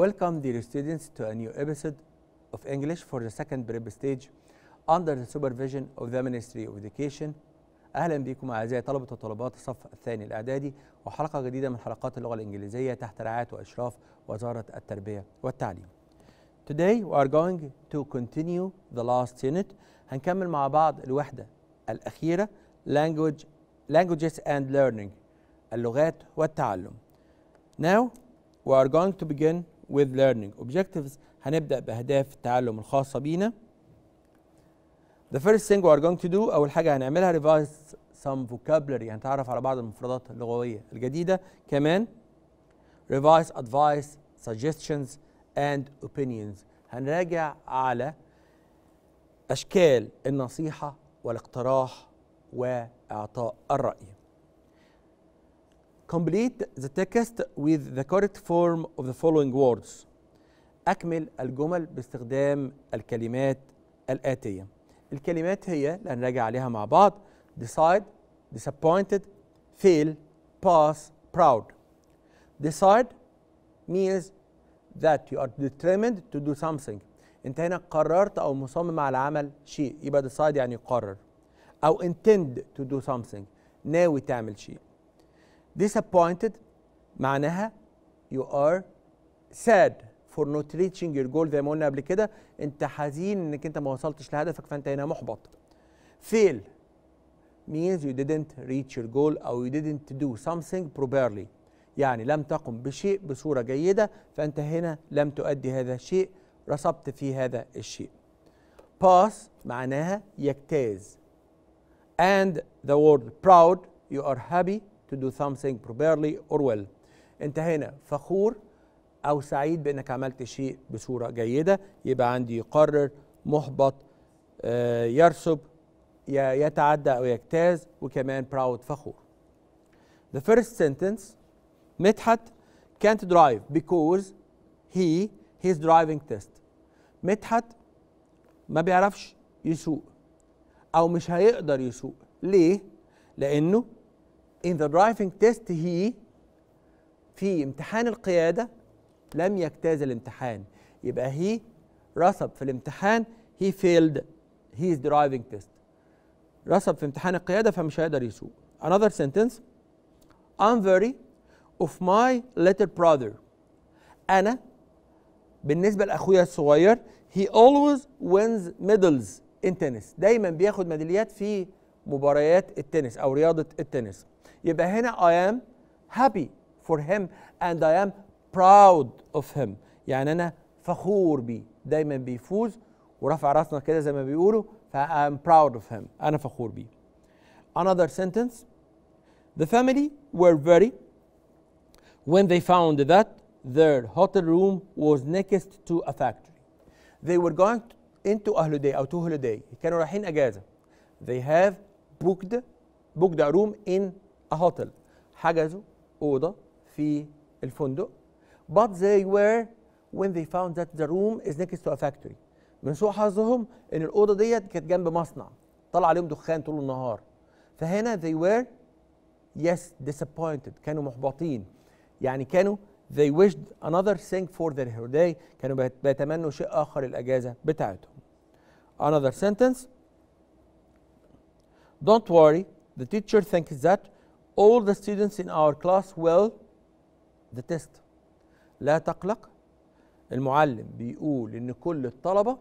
Welcome dear students to a new episode of English for the second prep stage under the supervision of the Ministry of Education. أهلا بكم أعزائي طلبة وطلبات الصف الثاني الإعدادي وحلقة جديدة من حلقات اللغة الإنجليزية تحت رعاية وإشراف وزارة التربية والتعليم. Today we are going to continue the last unit. هنكمل مع بعض الوحدة الأخيرة language languages and learning اللغات والتعلم. Now we are going to begin with learning objectives هنبدأ بأهداف التعلم الخاصة بينا The first thing we are going to do أول حاجة هنعملها revise some vocabulary هنتعرف يعني على بعض المفردات اللغوية الجديدة كمان revise advice suggestions and opinions هنراجع على أشكال النصيحة والاقتراح وإعطاء الرأي Complete the text with the correct form of the following words. أكمل الجمل باستخدام الكلمات الآتية. الكلمات هي لنراجع عليها مع بعض decide, disappointed, fail, pass, proud. Decide means that you are determined to do something. أنت هنا قررت أو مصمم على عمل شيء يبقى decide يعني قرر. أو intend to do something ناوي تعمل شيء. disappointed معناها you are sad for not reaching your goal زي ما قلنا قبل كده انت حزين انك انت ما وصلتش لهدفك فانت هنا محبط fail means you didn't reach your goal او you didn't do something properly يعني لم تقم بشيء بصوره جيده فانت هنا لم تؤدي هذا الشيء رسبت في هذا الشيء pass معناها يجتاز and the word proud you are happy to do something properly or well أنت هنا فخور او سعيد بانك عملت شيء بصوره جيده يبقى عندي يقرر محبط آه، يرسب يتعدى او يجتاز وكمان proud فخور the first sentence مدحت can't drive because he his driving test مدحت ما بيعرفش يسوق او مش هيقدر يسوق ليه لانه in the driving test he في امتحان القيادة لم يجتاز الامتحان يبقى he رسب في الامتحان he failed his driving test رسب في امتحان القيادة فمش هيقدر يسوق another sentence I'm very of my little brother أنا بالنسبة لأخويا الصغير he always wins medals in tennis دايما بياخد ميداليات في مباريات التنس أو رياضة التنس يبقى هنا I am happy for him and I am proud of him يعني أنا فخور بيه دايما بيفوز ورفع راسنا كده زي ما بيقولوا ف I am proud of him أنا فخور بيه another sentence the family were very when they found that their hotel room was next to a factory they were going into a holiday أو to holiday كانوا رايحين أجازة they have booked booked a room in هوتل حجزوا اوضه في الفندق but they were when they found that the room is next to a factory من سوء حظهم ان الاوضه ديت كانت جنب مصنع طلع عليهم دخان طول النهار فهنا they were yes disappointed كانوا محبطين يعني كانوا they wished another thing for their holiday كانوا بيتمنوا شيء اخر الاجازه بتاعتهم another sentence don't worry the teacher thinks that all the students in our class well the test لا تقلق المعلم بيقول ان كل الطلبه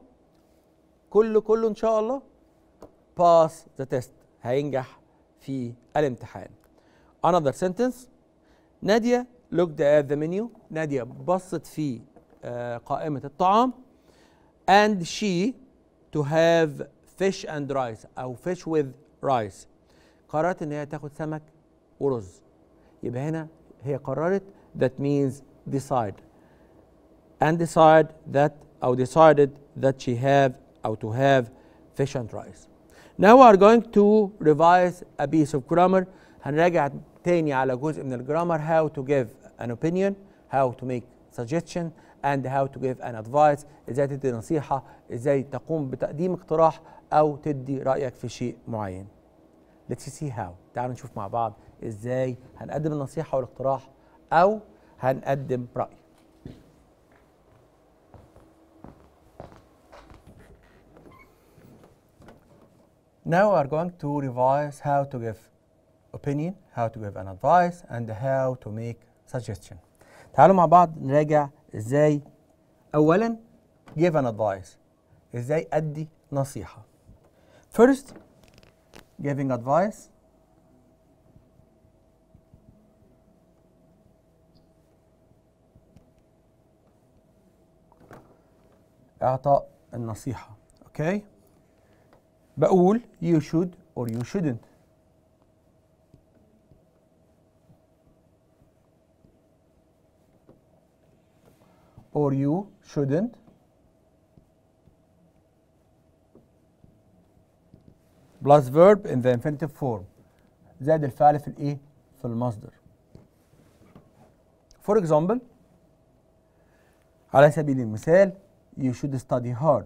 كل كل ان شاء الله pass the test هينجح في الامتحان another sentence ناديه looked at the menu ناديه بصت في قائمه الطعام and she to have fish and rice او fish with rice قررت ان هي تاخد سمك ورز يبقى هنا هي قررت that means decide and decide that or decided that she have or to have fish and rice. Now we are going to revise a piece of grammar هنراجع تاني على جزء من الجرامر how to give an opinion how to make suggestion and how to give an advice ازاي تدي نصيحة ازاي تقوم بتقديم اقتراح او تدي رأيك في شيء معين. Let's see how تعالوا نشوف مع بعض ازاي هنقدم النصيحه والاقتراح او هنقدم راي Now we are going to revise how to give opinion, how to give an advice, and how to make suggestion. تعالوا مع بعض نراجع ازاي اولا give an advice ازاي ادي نصيحه. First giving advice إعطاء النصيحة أوكي بقول you should or you shouldn't or you shouldn't plus verb in the infinitive form زائد الفعل في الايه؟ في المصدر. For example على سبيل المثال you should study hard.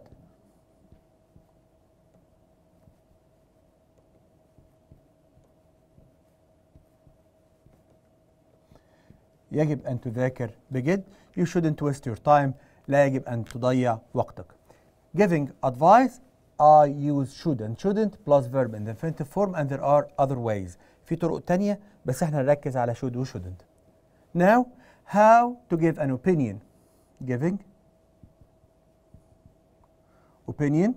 يجب أن تذاكر بجد you shouldn't waste your time لا يجب أن تضيع وقتك giving advice I use should and shouldn't plus verb in the infinitive form and there are other ways في طرق تانية بس احنا نركز على should و shouldn't now how to give an opinion giving opinion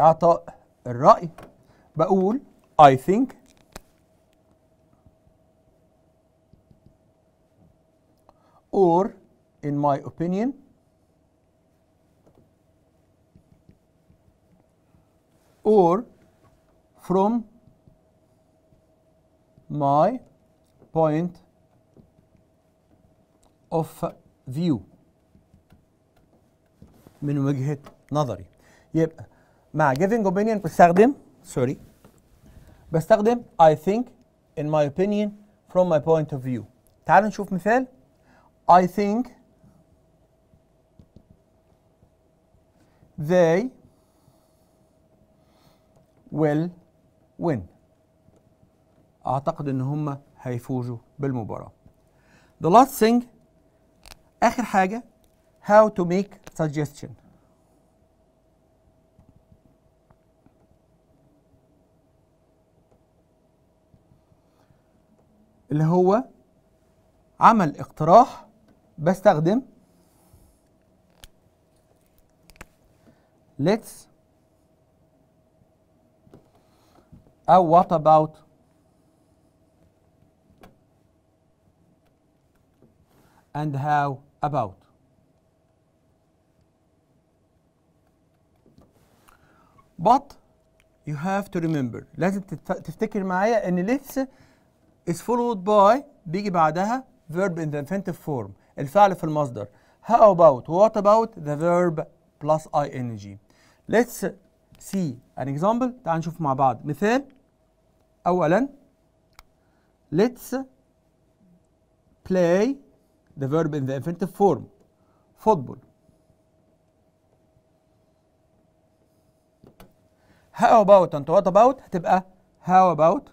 إعطاء الرأي بقول I think or in my opinion or from my point of view من وجهه نظري يبقى مع giving opinion بستخدم سوري بستخدم I think in my opinion from my point of view تعالوا نشوف مثال I think they will win اعتقد ان هم هيفوزوا بالمباراه the last thing اخر حاجه how to make suggestion اللي هو عمل اقتراح بستخدم let's أو what about and how about But you have to remember لازم تفتكر معايا ان لبس is followed by بيجي بعدها verb in the infinitive form الفعل في المصدر how about what about the verb plus ing let's see an example تعال نشوف مع بعض مثال اولا let's play the verb in the infinitive form football how about and what about هتبقى how about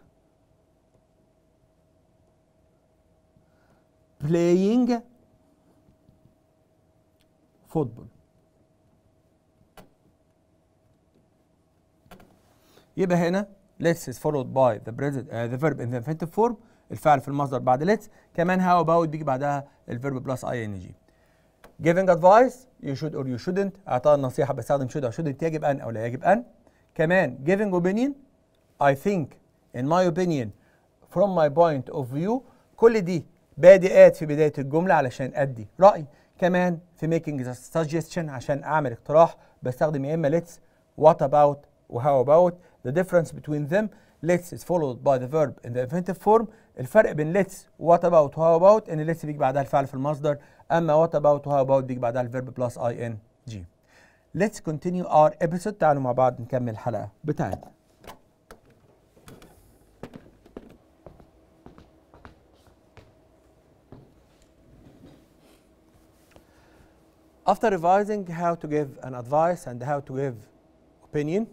playing football يبقى هنا let's is followed by the present uh, the verb in the infinitive form الفعل في المصدر بعد let's كمان how about بيجي بعدها الفيرب بلس ing giving advice you should or you shouldn't اعطاء النصيحه بستخدم should or shouldn't يجب ان او لا يجب ان كمان giving opinion I think in my opinion from my point of view كل دي بادئات في بداية الجملة علشان أدي رأي كمان في making the suggestion عشان أعمل اقتراح بستخدم يا إما let's what about و how about the difference between them let's is followed by the verb in the infinitive form الفرق بين let's what about how about ان let's بيجي بعدها الفعل في المصدر اما what about how about بيجي بعدها الفيرب بلس ing let's continue our episode تعالوا مع بعض نكمل الحلقة بتاعتنا After revising how to give an advice and how to give opinion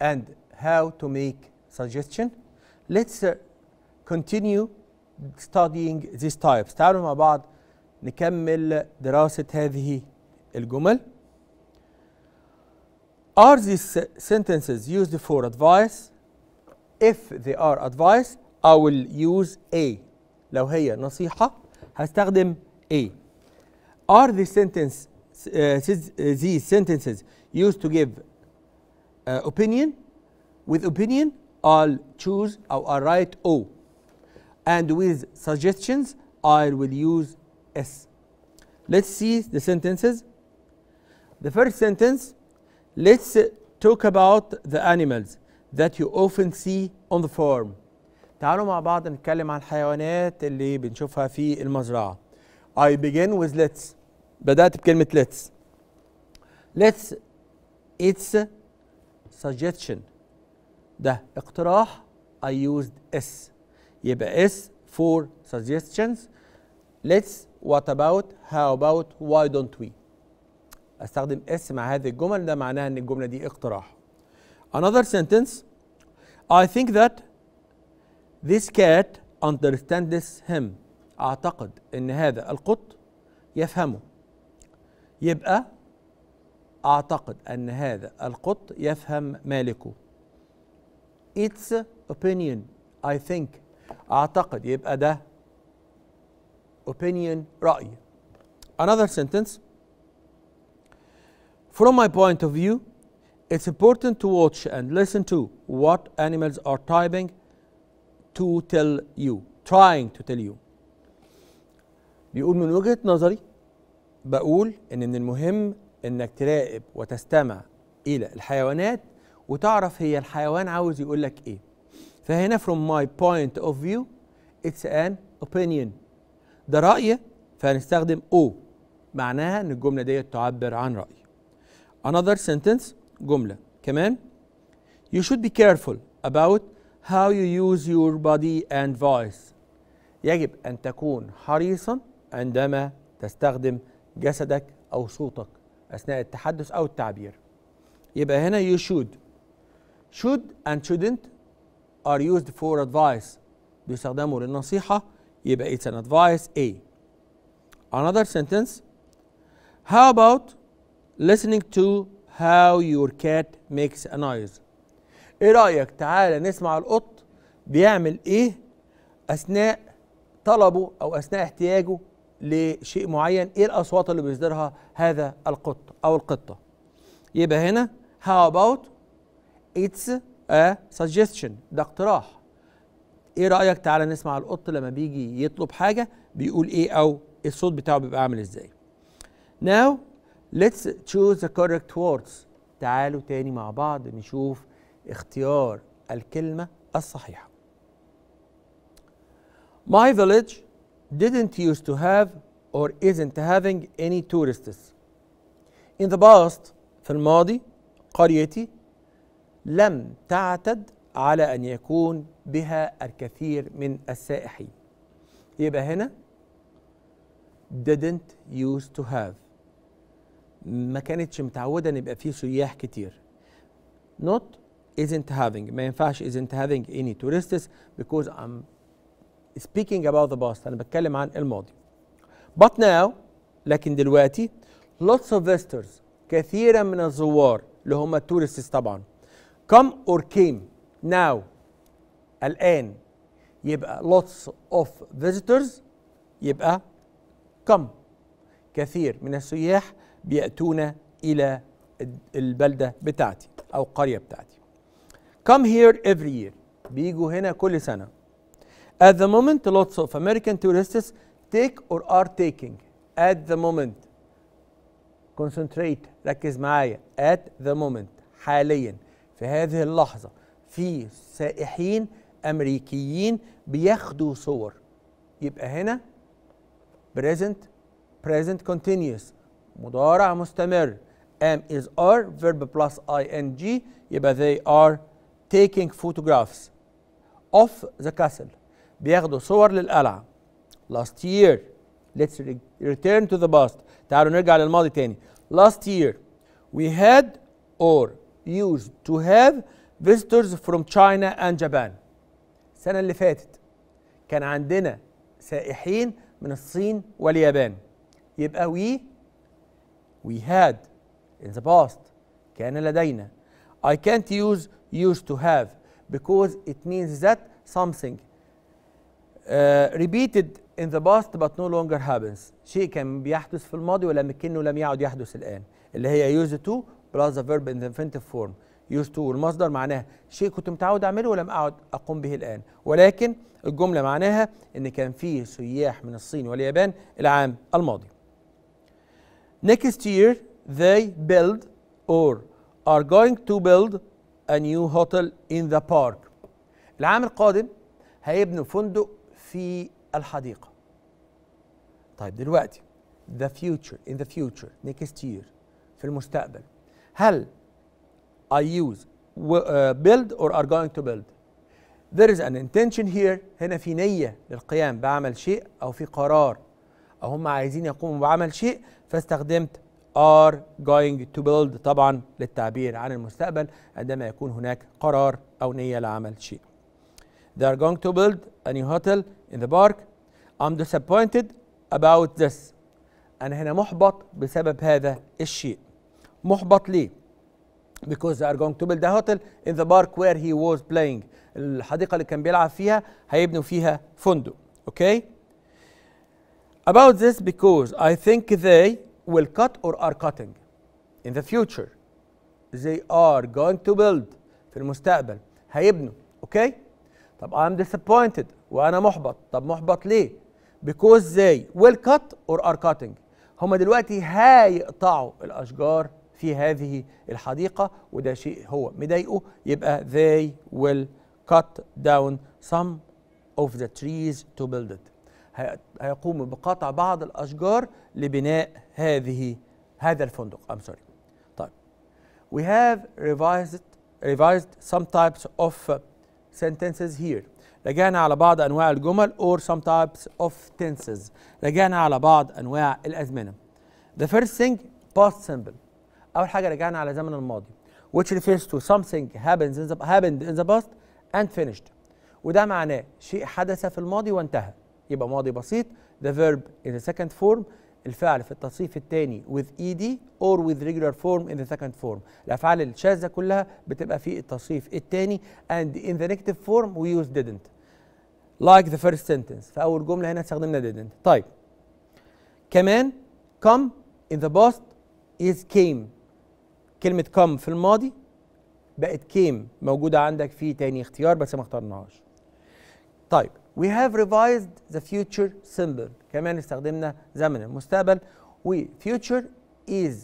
and how to make suggestion, let's uh, continue studying these types. تعالوا مع بعض نكمل دراسة هذه الجمل. Are these sentences used for advice? If they are advice I will use A لو هي نصيحة هستخدم A Are the sentence, uh, uh, these sentences used to give uh, opinion? With opinion I'll choose or I'll write O and with suggestions I will use S Let's see the sentences The first sentence Let's talk about the animals that you often see on the farm. تعالوا مع بعض نتكلم عن الحيوانات اللي بنشوفها في المزرعة. I begin with let's. بدأت بكلمة let's. Let's it's suggestion. ده اقتراح I used s. يبقى s for suggestions. Let's what about how about why don't we? استخدم اس مع هذه الجمل ده معناها ان الجمله دي اقتراح another sentence I think that this cat understands him اعتقد ان هذا القط يفهمه يبقى اعتقد ان هذا القط يفهم مالكه its opinion I think اعتقد يبقى ده opinion رأي another sentence From my point of view, it's important to watch and listen to what animals are typing to tell you, trying to tell you. بيقول من وجهة نظري بقول إن من المهم إنك تراقب وتستمع إلى الحيوانات وتعرف هي الحيوان عاوز يقول لك إيه. فهنا from my point of view it's an opinion. ده رأي فهنستخدم او معناها إن الجملة ديت تعبر عن رأي. another sentence جملة كمان you should be careful about how you use your body and voice يجب أن تكون حريصا عندما تستخدم جسدك أو صوتك أثناء التحدث أو التعبير يبقى هنا you should should and shouldn't are used for advice بيستخدموا للنصيحة يبقى it's an advice A another sentence how about listening to how your cat makes a noise ايه رأيك تعالى نسمع القط بيعمل ايه اثناء طلبه او اثناء احتياجه لشيء معين ايه الاصوات اللي بيصدرها هذا القط او القطة يبقى هنا how about it's a suggestion ده اقتراح ايه رايك تعالى نسمع القط لما بيجي يطلب حاجه بيقول ايه او الصوت بتاعه بيبقى عامل ازاي now Let's choose the correct words تعالوا تاني مع بعض نشوف اختيار الكلمة الصحيحة My village didn't used to have or isn't having any tourists In the past في الماضي قريتي لم تعتد على أن يكون بها الكثير من السائحين يبقى هنا didn't used to have ما كانتش متعوده ان يبقى فيه سياح كتير not isn't having ما ينفعش isn't having any tourists because I'm speaking about the past انا بتكلم عن الماضي but now لكن دلوقتي lots of visitors كثيرا من الزوار اللي هم التورستس طبعا come or came now الآن يبقى lots of visitors يبقى come كثير من السياح بياتونا إلى البلدة بتاعتي أو القرية بتاعتي come here every year بيجوا هنا كل سنة at the moment lots of American tourists take or are taking at the moment concentrate ركز معايا at the moment حاليا في هذه اللحظة في سائحين أمريكيين بياخدوا صور يبقى هنا present present continuous مضارع مستمر am is are verb plus ing يبقى they are taking photographs of the castle بياخدوا صور للقلعة last year let's re return to the past تعالوا نرجع للماضي تاني last year we had or used to have visitors from China and Japan السنة اللي فاتت كان عندنا سائحين من الصين واليابان يبقى we we had in the past كان لدينا I can't use used to have because it means that something uh, repeated in the past but no longer happens شيء كان بيحدث في الماضي ولكنه لم يعد يحدث الآن اللي هي used to plus the verb in the infinitive form used to والمصدر معناها شيء كنت متعود أعمله ولم أعد أقوم به الآن ولكن الجملة معناها إن كان في سياح من الصين واليابان العام الماضي Next year, they build or are going to build a new hotel in the park. العام القادم هيبنوا فندق في الحديقة. طيب دلوقتي the future in the future next year في المستقبل هل I use uh, build or are going to build there is an intention here هنا في نية للقيام بعمل شيء أو في قرار أو هم عايزين يقوموا بعمل شيء فاستخدمت are going to build طبعا للتعبير عن المستقبل عندما يكون هناك قرار أو نية لعمل شيء They are going to build a new hotel in the park I'm disappointed about this أنا هنا محبط بسبب هذا الشيء محبط ليه؟ because they are going to build a hotel in the park where he was playing الحديقة اللي كان بيلعب فيها هيبنوا فيها فندق أوكي okay? about this because I think they will cut or are cutting in the future they are going to build في المستقبل هيبنوا اوكي طب I'm disappointed وانا محبط طب محبط ليه because they will cut or are cutting هما دلوقتي هيقطعوا الاشجار في هذه الحديقه وده شيء هو مضايقه يبقى they will cut down some of the trees to build it هيقوموا بقطع بعض الأشجار لبناء هذه هذا الفندق I'm sorry طيب we have revised revised some types of sentences here رجعنا على بعض أنواع الجمل or some types of tenses رجعنا على بعض أنواع الأزمنة the first thing past simple أول حاجة رجعنا على زمن الماضي which refers to something happens in the, happened in the past and finished وده معناه شيء حدث في الماضي وانتهى يبقى ماضي بسيط the verb in the second form الفعل في التصريف الثاني with ed or with regular form in the second form الافعال الشاذه كلها بتبقى في التصريف الثاني and in the negative form we use didn't like the first sentence في اول جمله هنا استخدمنا didn't طيب كمان come in the past is came كلمه come في الماضي بقت came موجوده عندك في تاني اختيار بس ما اخترناهاش طيب We have revised the future symbol كمان استخدمنا زمن المستقبل We future is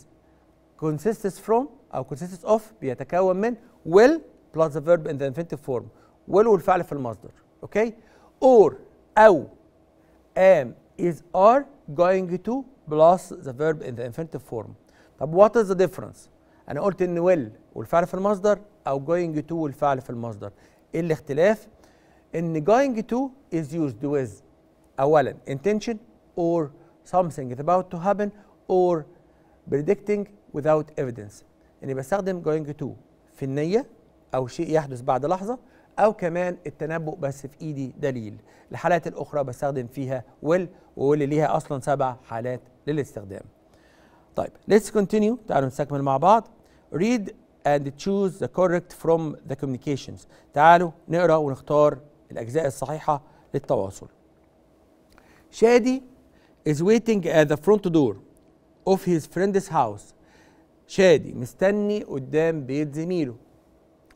consists from أو consists of بيتكون من will plus the verb in the infinitive form will والفعل في المصدر okay? or أو am is are going to plus the verb in the infinitive form طب what is the difference أنا قلت إن will والفعل في المصدر أو going to والفعل في المصدر إيه الاختلاف ان going to is used with اولا intention or something is about to happen or predicting without evidence اني يعني بستخدم going to في النيه او شيء يحدث بعد لحظه او كمان التنبؤ بس في ايدي دليل الحالات الاخرى بستخدم فيها will واللي ليها اصلا سبع حالات للاستخدام طيب let's continue تعالوا نستكمل مع بعض read and choose the correct from the communications تعالوا نقرا ونختار الأجزاء الصحيحة للتواصل شادي is waiting at the front door of his friend's house شادي مستني قدام بيت زميله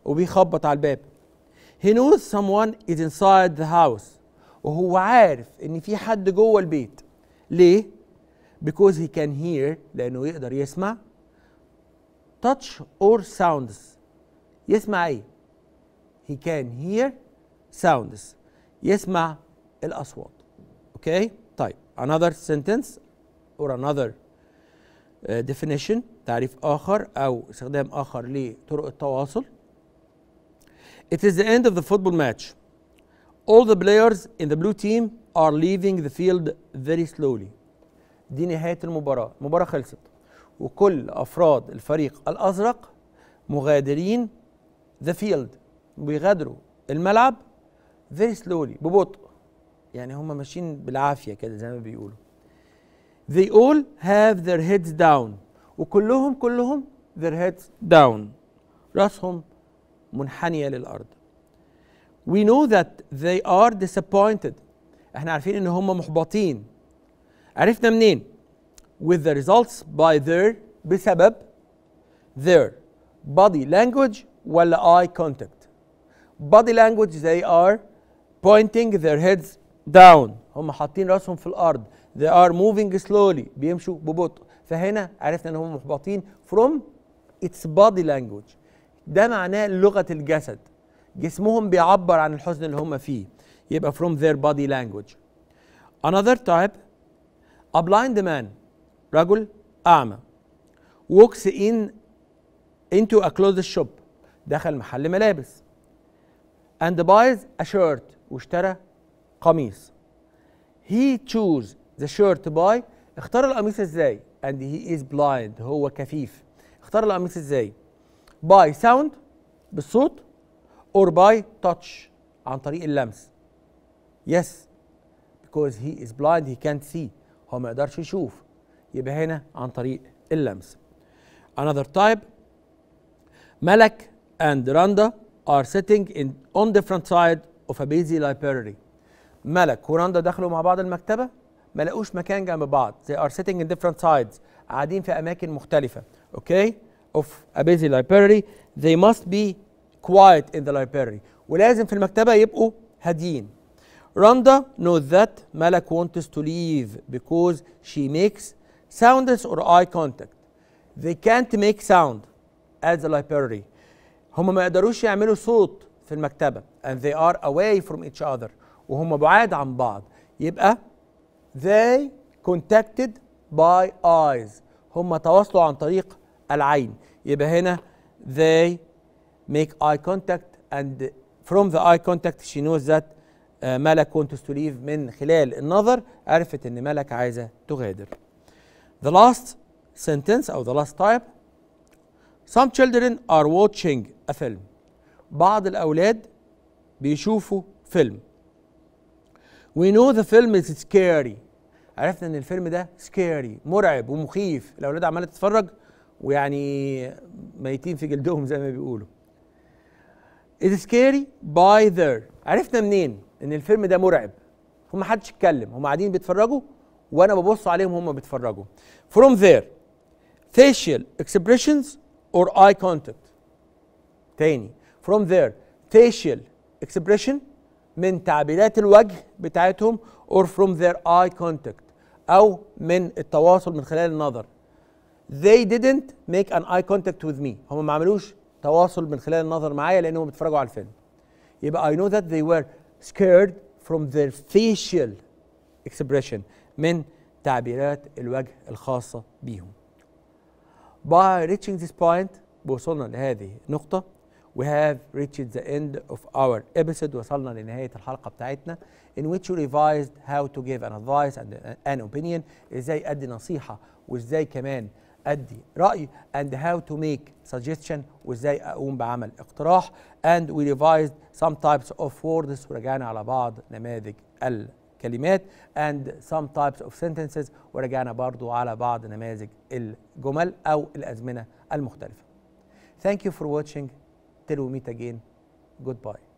وبيخبط على الباب he knows someone is inside the house وهو عارف ان في حد جوه البيت ليه because he can hear لانه يقدر يسمع touch or sounds يسمع ايه he can hear ساوندز يسمع الأصوات أوكي طيب another sentence or another uh, definition تعريف آخر أو استخدام آخر لطرق التواصل It is the end of the football match All the players in the blue team are leaving the field very slowly دي نهاية المباراة المباراة خلصت وكل أفراد الفريق الأزرق مغادرين the field بيغادروا الملعب فيري سلولي ببطء يعني هم ماشيين بالعافيه كده زي ما بيقولوا they all have their heads down وكلهم كلهم their heads down راسهم منحنيه للارض we know that they are disappointed احنا عارفين ان هم محبطين عرفنا منين with the results by their بسبب their body language ولا eye contact body language they are pointing their heads down هم حاطين راسهم في الارض they are moving slowly بيمشوا ببطء فهنا عرفنا ان هم محبطين from its body language ده معناه لغه الجسد جسمهم بيعبر عن الحزن اللي هم فيه يبقى from their body language another type a blind man رجل اعمى walks in into a clothes shop دخل محل ملابس and buys a shirt واشترى قميص he chose the shirt to buy اختار القميص ازاي and he is blind هو كفيف اختار القميص ازاي by sound بالصوت or by touch عن طريق اللمس yes because he is blind he can't see هو ما يقدرش يشوف يبقى هنا عن طريق اللمس another type ملك and Randa are sitting in on different side اوف بيزي لايبراري ملك وراندا دخلوا مع بعض المكتبه ما لقوش مكان جنب بعض they are sitting in different sides قاعدين في اماكن مختلفه اوكي اوف a busy library they must be quiet in the library ولازم في المكتبه يبقوا هاديين راندا knows that ملك wants to leave because she makes sounds or eye contact they can't make sound at the library هم ما يقدروش يعملوا صوت في المكتبة and they are away from each other وهم بعاد عن بعض يبقى they contacted by eyes هم تواصلوا عن طريق العين يبقى هنا they make eye contact and from the eye contact she knows that ملك wants to leave من خلال النظر عرفت ان ملك عايزة تغادر the last sentence أو the last type some children are watching a film بعض الأولاد بيشوفوا فيلم وي نو ذا فيلم از سكيري عرفنا ان الفيلم ده سكيري مرعب ومخيف الاولاد عماله تتفرج ويعني ميتين في جلدهم زي ما بيقولوا از سكيري باي ذير عرفنا منين ان الفيلم ده مرعب هم حدش اتكلم هم قاعدين بيتفرجوا وانا ببص عليهم هم بيتفرجوا فروم ذير facial expressions or eye contact تاني from their facial expression من تعبيرات الوجه بتاعتهم or from their eye contact أو من التواصل من خلال النظر they didn't make an eye contact with me هم ما عملوش تواصل من خلال النظر معايا لأنهم بيتفرجوا على الفيلم يبقى I know that they were scared from their facial expression من تعبيرات الوجه الخاصة بيهم by reaching this point وصلنا لهذه النقطة we have reached the end of our episode وصلنا لنهاية الحلقة بتاعتنا in which we revised how to give an advice and an opinion ازاي ادي نصيحة وازاي كمان ادي رأي and how to make suggestion وازاي اقوم بعمل اقتراح and we revised some types of words ورجعنا على بعض نماذج الكلمات and some types of sentences ورجعنا برضو على بعض نماذج الجمل او الازمنة المختلفة Thank you for watching till we meet again, goodbye.